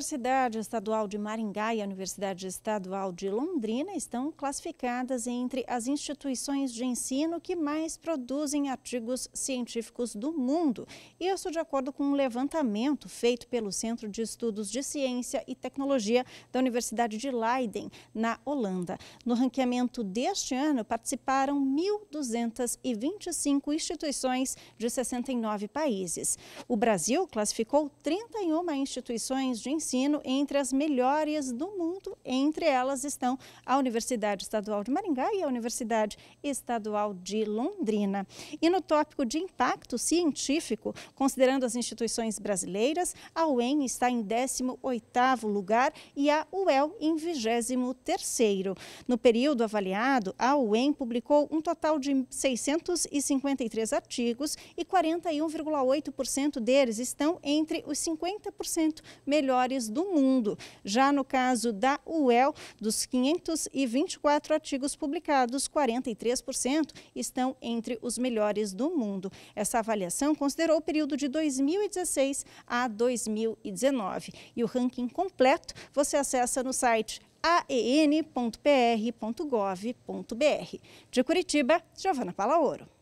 Universidade Estadual de Maringá e a Universidade Estadual de Londrina estão classificadas entre as instituições de ensino que mais produzem artigos científicos do mundo. Isso de acordo com um levantamento feito pelo Centro de Estudos de Ciência e Tecnologia da Universidade de Leiden, na Holanda. No ranqueamento deste ano participaram 1.225 instituições de 69 países. O Brasil classificou 31 instituições de ensino ensino entre as melhores do mundo. Entre elas estão a Universidade Estadual de Maringá e a Universidade Estadual de Londrina. E no tópico de impacto científico, considerando as instituições brasileiras, a UEM está em 18º lugar e a UEL em 23º. No período avaliado, a UEM publicou um total de 653 artigos e 41,8% deles estão entre os 50% melhores do mundo. Já no caso da UEL, dos 524 artigos publicados, 43% estão entre os melhores do mundo. Essa avaliação considerou o período de 2016 a 2019. E o ranking completo você acessa no site aen.pr.gov.br. De Curitiba, Giovana Palaoro.